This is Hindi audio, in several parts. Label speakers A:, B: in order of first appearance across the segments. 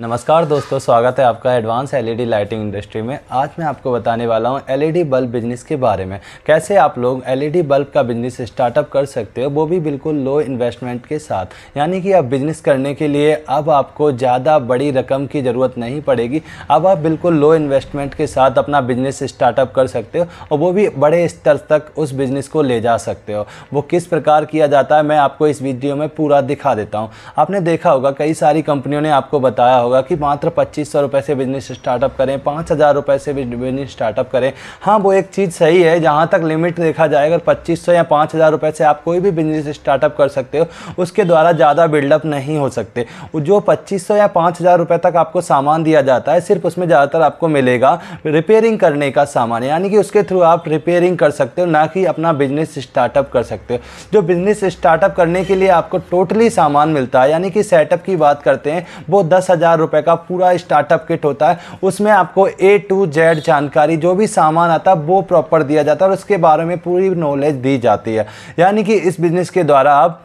A: नमस्कार दोस्तों स्वागत है आपका एडवांस एलईडी लाइटिंग इंडस्ट्री में आज मैं आपको बताने वाला हूं एलईडी बल्ब बिजनेस के बारे में कैसे आप लोग एलईडी बल्ब का बिजनेस स्टार्टअप कर सकते हो वो भी बिल्कुल लो इन्वेस्टमेंट के साथ यानी कि आप बिजनेस करने के लिए अब आपको ज़्यादा बड़ी रकम की ज़रूरत नहीं पड़ेगी अब आप बिल्कुल लो इन्वेस्टमेंट के साथ अपना बिजनेस स्टार्टअप कर सकते हो और वो भी बड़े स्तर तक उस बिज़नेस को ले जा सकते हो वो किस प्रकार किया जाता है मैं आपको इस वीडियो में पूरा दिखा देता हूँ आपने देखा होगा कई सारी कंपनियों ने आपको बताया होगा कि मात्र पच्चीस सौ रुपये से बिजनेस स्टार्टअप करें पाँच हज़ार रुपये से बिजनेस स्टार्टअप करें हाँ वो एक चीज़ सही है जहाँ तक लिमिट देखा जाए अगर पच्चीस सौ या पाँच हज़ार रुपये से आप कोई भी बिजनेस स्टार्टअप कर सकते हो उसके द्वारा ज़्यादा बिल्डअप नहीं हो सकते जो पच्चीस सौ या पाँच हज़ार रुपये तक आपको सामान दिया जाता है सिर्फ उसमें ज़्यादातर आपको मिलेगा रिपेयरिंग करने का सामान यानी कि उसके थ्रू आप रिपेयरिंग कर सकते हो ना कि अपना बिजनेस स्टार्टअप कर सकते हो जो बिजनेस स्टार्टअप करने के लिए आपको टोटली सामान मिलता है यानी कि सेटअप की बात करते हैं वो दस हज़ार हज़ार रुपए का पूरा स्टार्टअप किट होता है उसमें आपको ए टू जेड जानकारी जो भी सामान आता है वो प्रॉपर दिया जाता है और उसके बारे में पूरी नॉलेज दी जाती है यानी कि इस बिज़नेस के द्वारा आप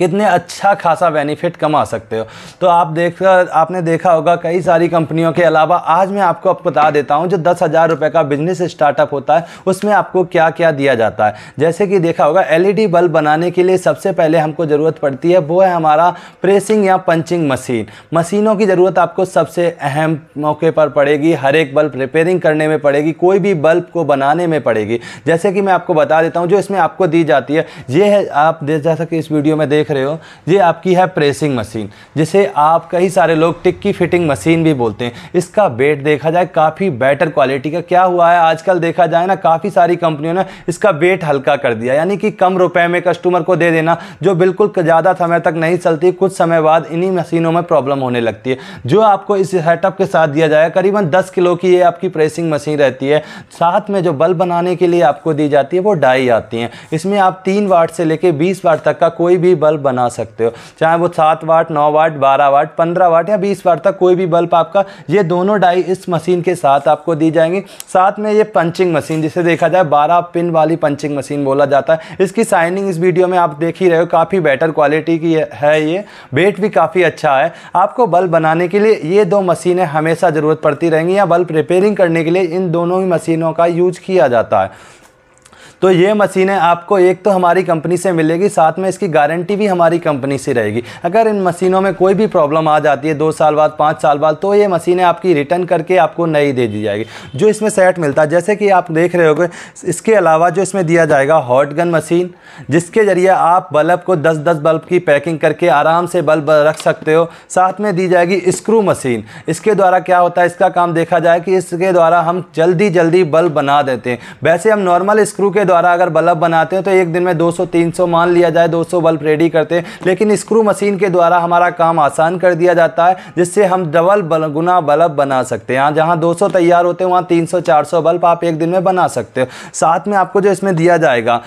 A: कितने अच्छा खासा बेनिफिट कमा सकते हो तो आप देख आपने देखा होगा कई सारी कंपनियों के अलावा आज मैं आपको अब बता देता हूँ जो दस हज़ार रुपये का बिजनेस स्टार्टअप होता है उसमें आपको क्या क्या दिया जाता है जैसे कि देखा होगा एल बल्ब बनाने के लिए सबसे पहले हमको ज़रूरत पड़ती है वो है हमारा प्रेसिंग या पंचिंग मशीन मशीनों की ज़रूरत आपको सबसे अहम मौके पर पड़ेगी हर एक बल्ब रिपेयरिंग करने में पड़ेगी कोई भी बल्ब को बनाने में पड़ेगी जैसे कि मैं आपको बता देता हूँ जो इसमें आपको दी जाती है ये है आप जैसा कि इस वीडियो में देख देख रहे हो ये आपकी है प्रेसिंग मशीन जिसे आप कई सारे लोग टिक्की फिटिंग मशीन भी बोलते हैं इसका वेट देखा जाए काफ़ी बेटर क्वालिटी का क्या हुआ है आजकल देखा जाए ना काफ़ी सारी कंपनियों ने इसका वेट हल्का कर दिया यानी कि कम रुपए में कस्टमर को दे देना जो बिल्कुल ज़्यादा समय तक नहीं चलती कुछ समय बाद इन्हीं मशीनों में प्रॉब्लम होने लगती है जो आपको इस सेटअप के साथ दिया जाएगा करीबन दस किलो की ये आपकी प्रेसिंग मशीन रहती है साथ में जो बल्ब बनाने के लिए आपको दी जाती है वो डाई आती हैं इसमें आप तीन वाट से लेकर बीस वाट तक का कोई भी बल्ब बल्ब बना सकते हो चाहे वो सात वाट नौ वाट बारह वाट पंद्रह वाट या बीस वाट तक कोई भी बल्ब आपका ये दोनों डाई इस मशीन के साथ आपको दी जाएंगी साथ में ये पंचिंग मशीन जिसे देखा जाए बारह पिन वाली पंचिंग मशीन बोला जाता है इसकी साइनिंग इस वीडियो में आप देख ही रहे हो काफ़ी बेटर क्वालिटी की है ये वेट भी काफ़ी अच्छा है आपको बल्ब बनाने के लिए ये दो मशीनें हमेशा ज़रूरत पड़ती रहेंगी या बल्ब रिपेयरिंग करने के लिए इन दोनों ही मशीनों का यूज किया जाता है तो ये मशीनें आपको एक तो हमारी कंपनी से मिलेगी साथ में इसकी गारंटी भी हमारी कंपनी से रहेगी अगर इन मशीनों में कोई भी प्रॉब्लम आ जाती है दो साल बाद पाँच साल बाद तो ये मशीनें आपकी रिटर्न करके आपको नई दे दी जाएगी जो इसमें सेट मिलता है जैसे कि आप देख रहे होगे इसके अलावा जो इसमें दिया जाएगा हॉट गन मशीन जिसके ज़रिए आप बल्ब को दस दस बल्ब की पैकिंग करके आराम से बल्ब रख सकते हो साथ में दी जाएगी स्क्रू मशीन इसके द्वारा क्या होता है इसका काम देखा जाए कि इसके द्वारा हम जल्दी जल्दी बल्ब बना देते हैं वैसे हम नॉर्मल स्क्रू के द्वारा अगर बल्ब बनाते हैं तो एक दिन में 200-300 मान लिया जाए 200 बल्ब रेडी करते हैं लेकिन स्क्रू मशीन के द्वारा हमारा काम आसान कर दिया जाता है जिससे हम डबल बल, गुना बल्ब बना सकते हैं हाँ, जहाँ 200 तैयार होते हैं वहाँ 300 सौ बल्ब आप एक दिन में बना सकते हो साथ में आपको जो इसमें दिया जाएगा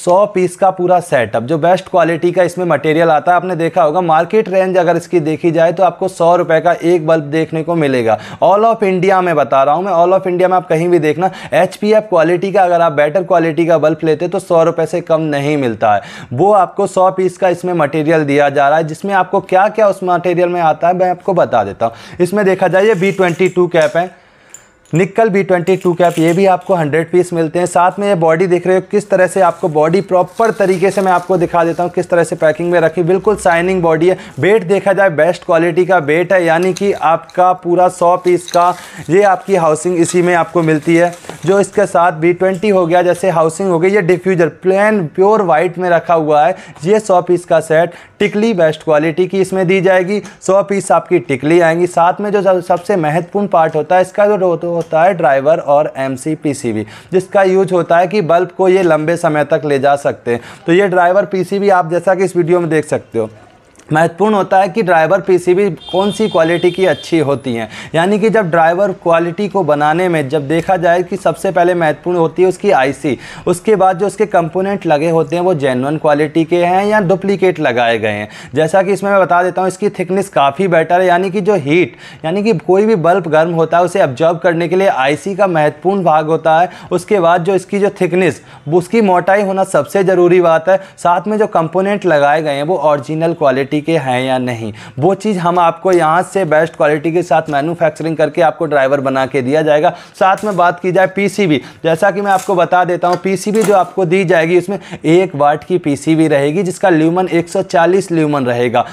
A: सौ पीस का पूरा सेटअप जो बेस्ट क्वालिटी का इसमें मटेरियल आता है आपने देखा होगा मार्केट रेंज अगर इसकी देखी जाए तो आपको सौ रुपये का एक बल्ब देखने को मिलेगा ऑल ऑफ इंडिया में बता रहा हूँ मैं ऑल ऑफ इंडिया में आप कहीं भी देखना एच क्वालिटी का अगर आप बेटर क्वालिटी का बल्ब लेते तो सौ रुपये से कम नहीं मिलता है वो आपको सौ पीस का इसमें मटेरियल दिया जा रहा है जिसमें आपको क्या क्या उस मटेरियल में आता है मैं आपको बता देता हूँ इसमें देखा जाए ये बी ट्वेंटी टू कैप है निकल बी ट्वेंटी टू कैप ये भी आपको हंड्रेड पीस मिलते हैं साथ में ये बॉडी देख रहे हो किस तरह से आपको बॉडी प्रॉपर तरीके से मैं आपको दिखा देता हूँ किस तरह से पैकिंग में रखी बिल्कुल साइनिंग बॉडी है बेट देखा जाए बेस्ट क्वालिटी का बेट है यानी कि आपका पूरा सौ पीस का ये आपकी हाउसिंग इसी में आपको मिलती है जो इसके साथ बी ट्वेंटी हो गया जैसे हाउसिंग हो गई ये डिफ्यूजर प्लेन प्योर वाइट में रखा हुआ है ये सौ पीस का सेट टिकली बेस्ट क्वालिटी की इसमें दी जाएगी सौ पीस आपकी टिकली आएंगी साथ में जो सबसे महत्वपूर्ण पार्ट होता है इसका जो तो होता है ड्राइवर और एम सी जिसका यूज होता है कि बल्ब को ये लंबे समय तक ले जा सकते हैं तो ये ड्राइवर पी आप जैसा कि इस वीडियो में देख सकते हो महत्वपूर्ण होता है कि ड्राइवर पीसीबी कौन सी क्वालिटी की अच्छी होती हैं यानी कि जब ड्राइवर क्वालिटी को बनाने में जब देखा जाए कि सबसे पहले महत्वपूर्ण होती है उसकी आईसी उसके बाद जो उसके कंपोनेंट लगे होते हैं वो जेनवन क्वालिटी के हैं या डुप्लीकेट लगाए गए हैं जैसा कि इसमें मैं बता देता हूँ इसकी थिकनेस काफ़ी बेटर है यानी कि जो हीट यानी कि कोई भी बल्ब गर्म होता है उसे ऑब्जॉर्व करने के लिए आई का महत्वपूर्ण भाग होता है उसके बाद जो इसकी जो थिकनेस उसकी मोटाई होना सबसे ज़रूरी बात है साथ में जो कंपोनेंट लगाए गए हैं वो ऑरिजिनल क्वालिटी क्वालिटी के हैं या नहीं वो चीज़ हम आपको यहाँ से बेस्ट क्वालिटी के साथ मैन्युफैक्चरिंग करके आपको ड्राइवर बना के दिया जाएगा साथ में बात की जाए पीसीबी जैसा कि मैं आपको बता देता हूँ पीसीबी जो आपको दी जाएगी उसमें एक वाट की पीसीबी रहेगी जिसका ल्यूमन 140 ल्यूमन रहेगा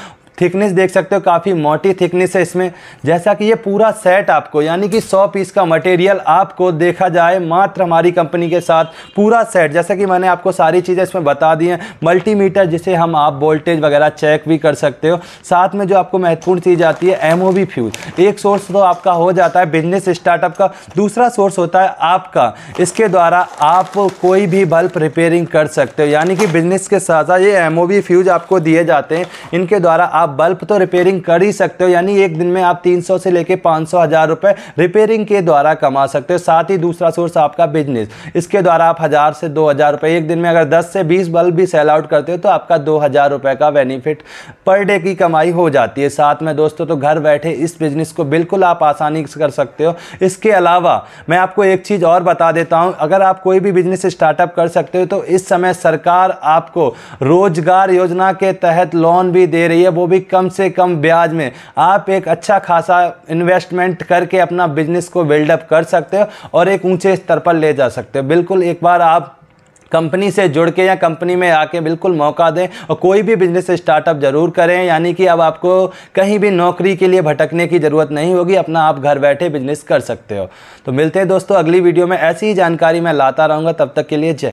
A: थिकनेस देख सकते हो काफ़ी मोटी थिकनेस है इसमें जैसा कि ये पूरा सेट आपको यानी कि 100 पीस का मटेरियल आपको देखा जाए मात्र हमारी कंपनी के साथ पूरा सेट जैसा कि मैंने आपको सारी चीज़ें इसमें बता दी हैं मल्टीमीटर जिसे हम आप वोल्टेज वगैरह चेक भी कर सकते हो साथ में जो आपको महत्वपूर्ण चीज़ आती है एम फ्यूज एक सोर्स तो आपका हो जाता है बिजनेस स्टार्टअप का दूसरा सोर्स होता है आपका इसके द्वारा आप कोई भी बल्ब रिपेयरिंग कर सकते हो यानी कि बिजनेस के साथ साथ ये एम फ्यूज आपको दिए जाते हैं इनके द्वारा आप बल्ब तो रिपेयरिंग कर ही सकते हो यानी एक दिन में आप 300 से लेके 500 हज़ार रुपए रिपेयरिंग के द्वारा कमा सकते हो साथ ही दूसरा सोर्स आपका बिजनेस इसके द्वारा आप हज़ार से दो हज़ार रुपए एक दिन में अगर दस से बीस बल्ब भी सेल आउट करते हो तो आपका दो हज़ार रुपए का बेनिफिट पर डे की कमाई हो जाती है साथ में दोस्तों तो घर बैठे इस बिज़नेस को बिल्कुल आप आसानी से कर सकते हो इसके अलावा मैं आपको एक चीज़ और बता देता हूं अगर आप कोई भी बिजनेस स्टार्टअप कर सकते हो तो इस समय सरकार आपको रोजगार योजना के तहत लोन भी दे रही है वो भी कम से कम ब्याज में आप एक अच्छा खासा इन्वेस्टमेंट करके अपना बिजनेस को बिल्डअप कर सकते हो और एक ऊंचे स्तर पर ले जा सकते हो बिल्कुल एक बार आप कंपनी से जुड़ के या कंपनी में आके बिल्कुल मौका दें और कोई भी बिजनेस स्टार्टअप जरूर करें यानी कि अब आपको कहीं भी नौकरी के लिए भटकने की ज़रूरत नहीं होगी अपना आप घर बैठे बिजनेस कर सकते हो तो मिलते हैं दोस्तों अगली वीडियो में ऐसी ही जानकारी मैं लाता रहूँगा तब तक के लिए जय